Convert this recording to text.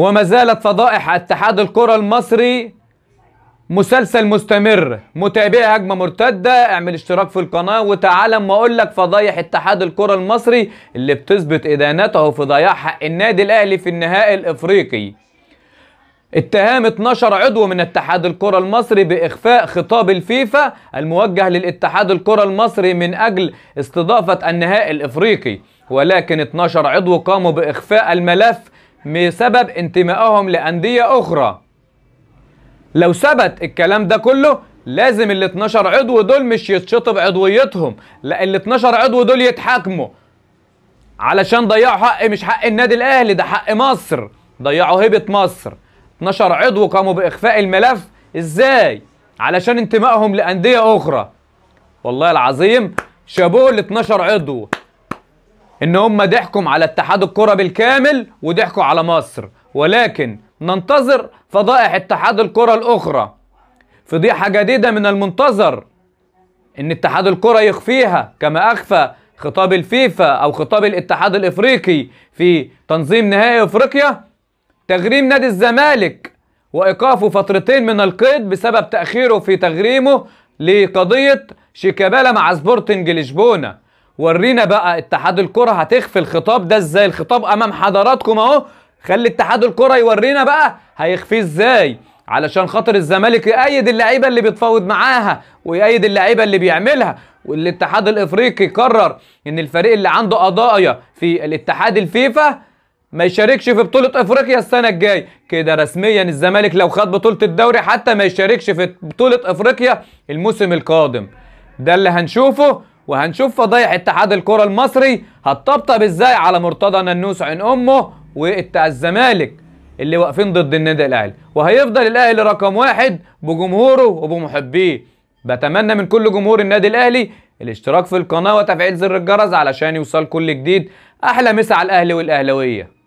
وما زالت فضائح اتحاد الكرة المصري مسلسل مستمر متابعي هجمة مرتدة اعمل اشتراك في القناة وتعالى ما اقول لك فضايح اتحاد الكرة المصري اللي بتثبت ادانته في ضياع حق النادي الاهلي في النهائي الافريقي اتهام 12 عضو من اتحاد الكرة المصري بإخفاء خطاب الفيفا الموجه للاتحاد الكرة المصري من أجل استضافة النهائي الإفريقي ولكن 12 عضو قاموا بإخفاء الملف بسبب انتمائهم لأندية أخرى لو ثبت الكلام ده كله لازم ال 12 عضو دول مش يتشطب عضويتهم لا ال 12 عضو دول يتحاكموا علشان ضيعوا حق مش حق النادي الاهلي ده حق مصر ضيعوا هيبه مصر 12 عضو قاموا باخفاء الملف ازاي علشان انتمائهم لانديه اخرى والله العظيم شابوه ال 12 عضو ان هم ضحكوا على اتحاد الكره بالكامل وضحكوا على مصر ولكن ننتظر فضائح اتحاد الكره الاخرى فضيحه جديده من المنتظر ان اتحاد الكره يخفيها كما اخفى خطاب الفيفا او خطاب الاتحاد الافريقي في تنظيم نهائي افريقيا تغريم نادي الزمالك وايقافه فترتين من القيد بسبب تاخيره في تغريمه لقضيه شيكابالا مع سبورتنج لشبونه ورينا بقى اتحاد الكره هتخفي الخطاب ده ازاي الخطاب امام حضراتكم اهو خلي اتحاد الكره يورينا بقى هيخفيه ازاي علشان خاطر الزمالك يأيد اللعيبه اللي بيتفاوض معاها ويأيد اللعيبه اللي بيعملها والاتحاد الافريقي قرر ان الفريق اللي عنده قضايا في الاتحاد الفيفا ما يشاركش في بطولة افريقيا السنة الجاية، كده رسميا الزمالك لو خد بطولة الدوري حتى ما يشاركش في بطولة افريقيا الموسم القادم. ده اللي هنشوفه وهنشوف فضايح اتحاد الكره المصري هتطبطب ازاي على مرتضى ننوس عين امه وبتاع الزمالك اللي واقفين ضد النادي الاهلي وهيفضل الاهلي رقم واحد بجمهوره وبمحبيه بتمنى من كل جمهور النادي الاهلي الاشتراك في القناه وتفعيل زر الجرس علشان يوصل كل جديد احلى مسا على الاهلي والاهلاويه